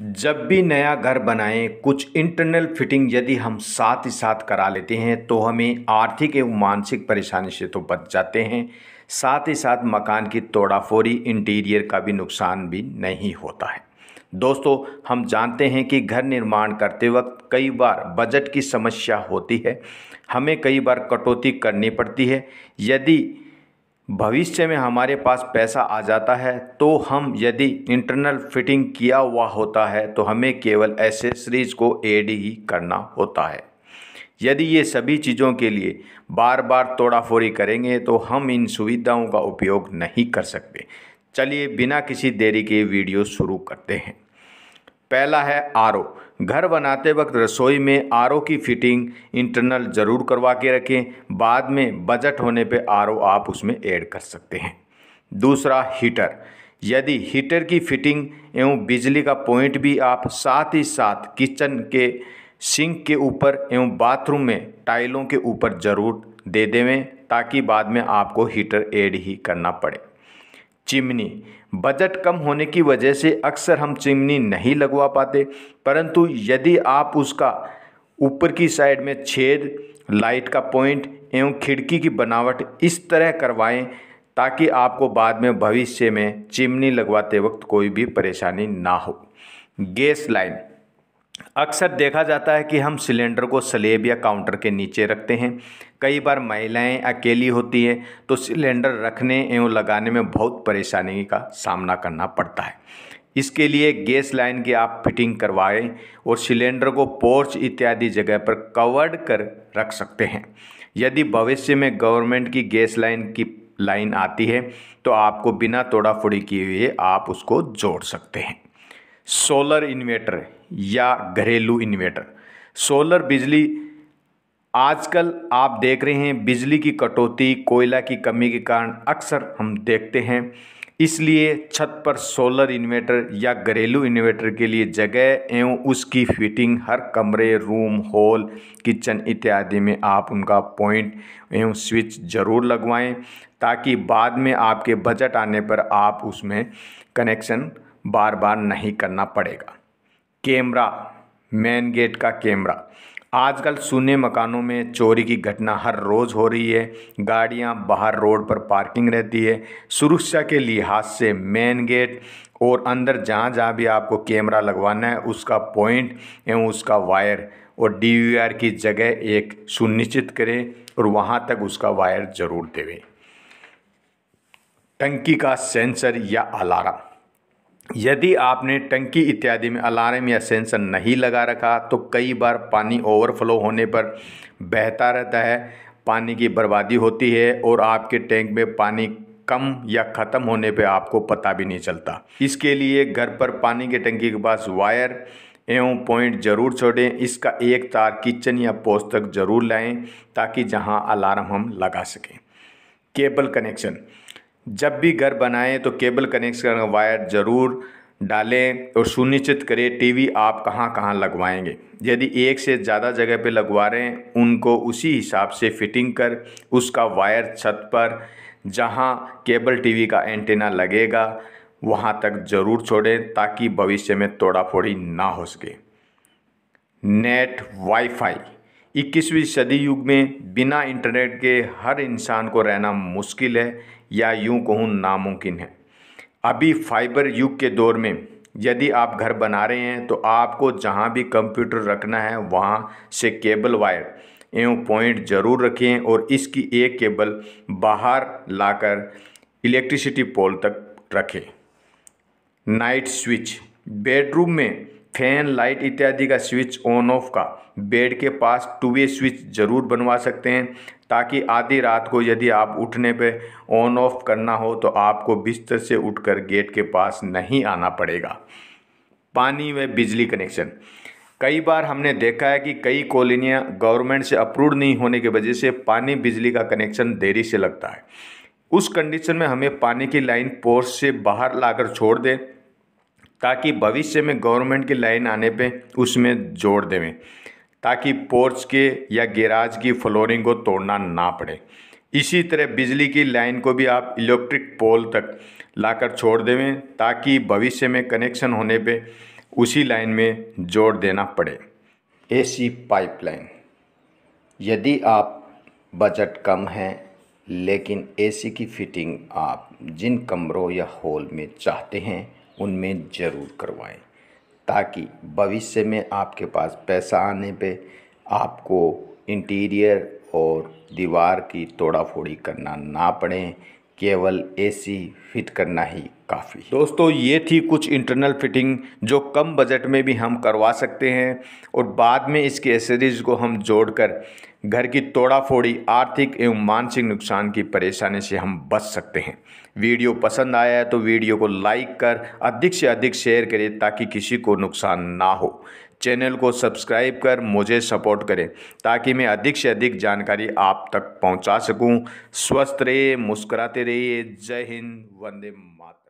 जब भी नया घर बनाएं कुछ इंटरनल फिटिंग यदि हम साथ ही साथ करा लेते हैं तो हमें आर्थिक एवं मानसिक परेशानी से तो बच जाते हैं साथ ही साथ मकान की तोड़ाफोड़ी इंटीरियर का भी नुकसान भी नहीं होता है दोस्तों हम जानते हैं कि घर निर्माण करते वक्त कई बार बजट की समस्या होती है हमें कई बार कटौती करनी पड़ती है यदि भविष्य में हमारे पास पैसा आ जाता है तो हम यदि इंटरनल फिटिंग किया हुआ होता है तो हमें केवल एसेसरीज को एड ही करना होता है यदि ये सभी चीज़ों के लिए बार बार तोड़ाफोड़ी करेंगे तो हम इन सुविधाओं का उपयोग नहीं कर सकते चलिए बिना किसी देरी के वीडियो शुरू करते हैं पहला है आर घर बनाते वक्त रसोई में आर की फिटिंग इंटरनल ज़रूर करवा के रखें बाद में बजट होने पर आर आप उसमें ऐड कर सकते हैं दूसरा हीटर यदि हीटर की फिटिंग एवं बिजली का पॉइंट भी आप साथ ही साथ किचन के सिंक के ऊपर एवं बाथरूम में टाइलों के ऊपर ज़रूर दे देवें ताकि बाद में आपको हीटर ऐड ही करना पड़े चिमनी बजट कम होने की वजह से अक्सर हम चिमनी नहीं लगवा पाते परंतु यदि आप उसका ऊपर की साइड में छेद लाइट का पॉइंट एवं खिड़की की बनावट इस तरह करवाएं ताकि आपको बाद में भविष्य में चिमनी लगवाते वक्त कोई भी परेशानी ना हो गैस लाइन अक्सर देखा जाता है कि हम सिलेंडर को स्लेब या काउंटर के नीचे रखते हैं कई बार महिलाएं अकेली होती हैं तो सिलेंडर रखने एवं लगाने में बहुत परेशानी का सामना करना पड़ता है इसके लिए गैस लाइन की आप फिटिंग करवाएं और सिलेंडर को पोर्च इत्यादि जगह पर कवर्ड कर रख सकते हैं यदि भविष्य में गवर्नमेंट की गैस लाइन की लाइन आती है तो आपको बिना तोड़ा फोड़ी किए हुए आप उसको जोड़ सकते हैं सोलर इन्वेटर या घरेलू इन्वेटर सोलर बिजली आजकल आप देख रहे हैं बिजली की कटौती कोयला की कमी के कारण अक्सर हम देखते हैं इसलिए छत पर सोलर इन्वेटर या घरेलू इन्वेटर के लिए जगह एवं उसकी फिटिंग हर कमरे रूम हॉल किचन इत्यादि में आप उनका पॉइंट एवं स्विच ज़रूर लगवाएं ताकि बाद में आपके बजट आने पर आप उसमें कनेक्शन बार बार नहीं करना पड़ेगा कैमरा मेन गेट का कैमरा आजकल सुने मकानों में चोरी की घटना हर रोज़ हो रही है गाड़ियां बाहर रोड पर पार्किंग रहती है सुरक्षा के लिहाज से मेन गेट और अंदर जहाँ जहाँ भी आपको कैमरा लगवाना है उसका पॉइंट एवं उसका वायर और डी की जगह एक सुनिश्चित करें और वहाँ तक उसका वायर ज़रूर देवें टंकी का सेंसर या अलार्म यदि आपने टंकी इत्यादि में अलार्म या सेंसर नहीं लगा रखा तो कई बार पानी ओवरफ्लो होने पर बहता रहता है पानी की बर्बादी होती है और आपके टैंक में पानी कम या ख़त्म होने पे आपको पता भी नहीं चलता इसके लिए घर पर पानी की टंकी के पास वायर एवं पॉइंट जरूर छोड़ें इसका एक तार किचन या पोस्ट तक जरूर लाएं ताकि जहां अलार्म हम लगा सकें केबल कनेक्शन जब भी घर बनाएं तो केबल कनेक्शन का वायर ज़रूर डालें और सुनिश्चित करें टीवी आप कहाँ कहाँ लगवाएंगे यदि एक से ज़्यादा जगह पे लगवा रहे हैं उनको उसी हिसाब से फिटिंग कर उसका वायर छत पर जहाँ केबल टीवी का एंटेना लगेगा वहाँ तक ज़रूर छोड़ें ताकि भविष्य में तोड़ा फोड़ी ना हो सके नेट वाईफाई इक्कीसवीं सदी युग में बिना इंटरनेट के हर इंसान को रहना मुश्किल है या यूं कहूँ नामुमकिन है अभी फाइबर युग के दौर में यदि आप घर बना रहे हैं तो आपको जहाँ भी कंप्यूटर रखना है वहाँ से केबल वायर एवं पॉइंट जरूर रखें और इसकी एक केबल बाहर लाकर इलेक्ट्रिसिटी पोल तक रखें नाइट स्विच बेडरूम में फैन लाइट इत्यादि का स्विच ऑन ऑफ का बेड के पास टू वे स्विच ज़रूर बनवा सकते हैं ताकि आधी रात को यदि आप उठने पे ऑन ऑफ करना हो तो आपको बिस्तर से उठकर गेट के पास नहीं आना पड़ेगा पानी व बिजली कनेक्शन कई बार हमने देखा है कि कई कॉलोनियाँ गवर्नमेंट से अप्रूव नहीं होने की वजह से पानी बिजली का कनेक्शन देरी से लगता है उस कंडीशन में हमें पानी की लाइन पोर्स से बाहर लाकर छोड़ दें ताकि भविष्य में गवर्नमेंट की लाइन आने पे उसमें जोड़ देवें ताकि पोर्च के या गैराज की फ्लोरिंग को तोड़ना ना पड़े इसी तरह बिजली की लाइन को भी आप इलेक्ट्रिक पोल तक लाकर छोड़ देवें ताकि भविष्य में कनेक्शन होने पे उसी लाइन में जोड़ देना पड़े एसी पाइपलाइन यदि आप बजट कम हैं लेकिन एसी की फिटिंग आप जिन कमरों या हॉल में चाहते हैं उनमें ज़रूर करवाएं ताकि भविष्य में आपके पास पैसा आने पे आपको इंटीरियर और दीवार की तोड़ा फोड़ी करना ना पड़े केवल ए सी फिट करना ही काफ़ी दोस्तों ये थी कुछ इंटरनल फिटिंग जो कम बजट में भी हम करवा सकते हैं और बाद में इसके एसेसरीज को हम जोड़कर घर की तोड़ा फोड़ी आर्थिक एवं मानसिक नुकसान की परेशानी से हम बच सकते हैं वीडियो पसंद आया है तो वीडियो को लाइक कर अधिक से अधिक शेयर करें ताकि किसी को नुकसान ना हो चैनल को सब्सक्राइब कर मुझे सपोर्ट करें ताकि मैं अधिक से अधिक जानकारी आप तक पहुंचा सकूं स्वस्थ रहिए मुस्कुराते रहिए जय हिंद वंदे मात